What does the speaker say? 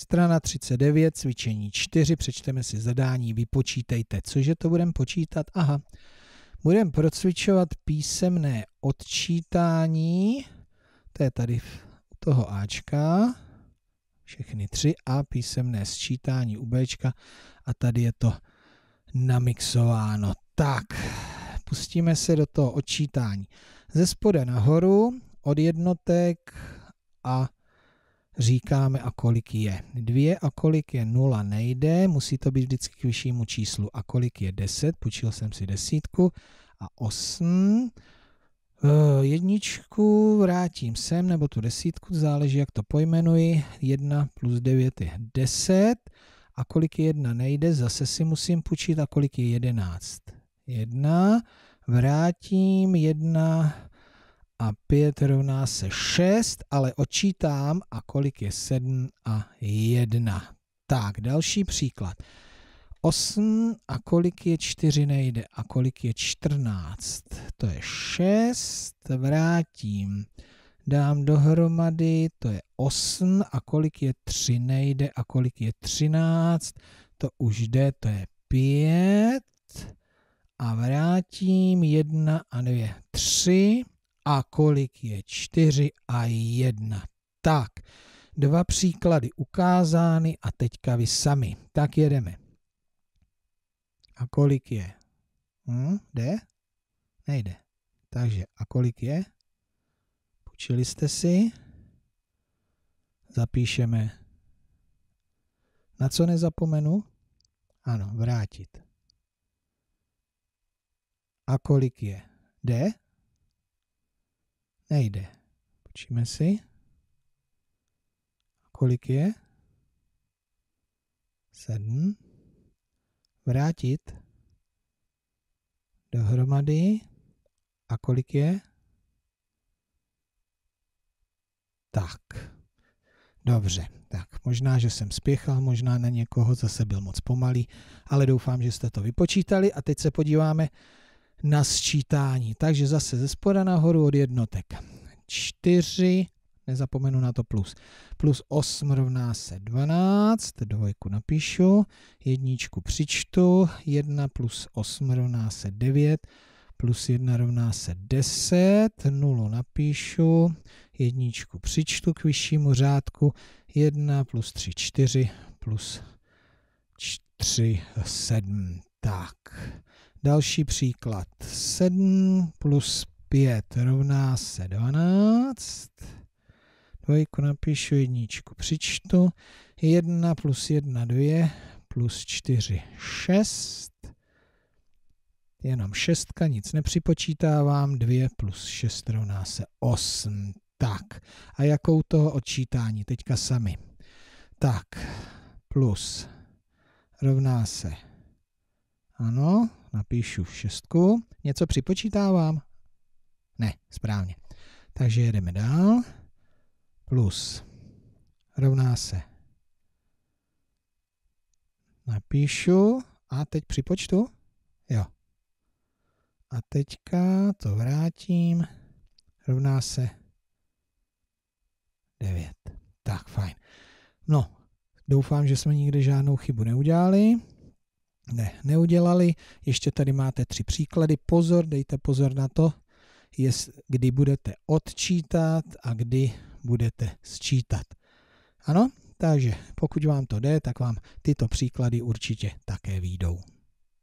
Strana 39, cvičení 4, přečteme si zadání, vypočítejte. Cože to budeme počítat? Aha, budeme procvičovat písemné odčítání, to je tady u toho Ačka, všechny tři, a písemné sčítání u Bčka a tady je to namixováno. Tak, pustíme se do toho odčítání. Ze spoda nahoru od jednotek a říkáme a kolik je. 2 a kolik je 0 nejde, musí to být vždycky k vyššímu číslu. A kolik je 10, počil jsem si desítku a 8. E, eh, jedničku vrátím sem, nebo tu desítku, záleží jak to pojmenuji. 1 plus 9 je 10 a kolik je 1 nejde, zase si musím půjčit a kolik je 11. 1, vrátím 1 a 5 rovná se 6, ale odčítám a kolik je 7 a 1. Tak, další příklad. 8 a kolik je 4 nejde a kolik je 14. To je 6, vrátím, dám dohromady, to je 8 a kolik je 3 nejde a kolik je 13. To už jde, to je 5 a vrátím 1 a 2, 3 a kolik je 4 a 1. Tak, dva příklady ukázány a teďka vy sami. Tak jedeme. A kolik je? Hm, jde? Nejde. Takže a kolik je? Počili jste si? Zapíšeme. Na co nezapomenu? Ano, vrátit. A kolik je? D? Nejde. Počíme si. Kolik je? Sedm. Vrátit dohromady. A kolik je? Tak. Dobře, tak možná, že jsem spěchal, možná na někoho zase byl moc pomalý, ale doufám, že jste to vypočítali a teď se podíváme na sčítání. Takže zase ze spoda nahoru od jednotek. 4, nezapomenu na to plus. Plus 8 rovná se 12, dvojku napíšu, jedničku přičtu, 1 plus 8 rovná se 9, plus 1 rovná se 10, 0 napíšu, jedničku přičtu k vyššímu řádku, 1 plus 3, 4, plus 3, 7. Tak, Další příklad. 7 plus 5 rovná se 12. Dvojku napíšu, jedničku přičtu. 1 plus 1, 2 plus 4, 6. Jenom šestka, nic nepřipočítávám. 2 plus 6 rovná se 8. Tak, a jakou toho odčítání? Teďka sami. Tak, plus rovná se, ano, napíšu šestku. Něco připočítávám? Ne, správně. Takže jedeme dál. Plus rovná se. Napíšu a teď připočtu? Jo. A teďka to vrátím. Rovná se 9. Tak, fajn. No, doufám, že jsme nikdy žádnou chybu neudělali ne, neudělali. Ještě tady máte tři příklady. Pozor, dejte pozor na to, jest, kdy budete odčítat a kdy budete sčítat. Ano, takže pokud vám to jde, tak vám tyto příklady určitě také výjdou.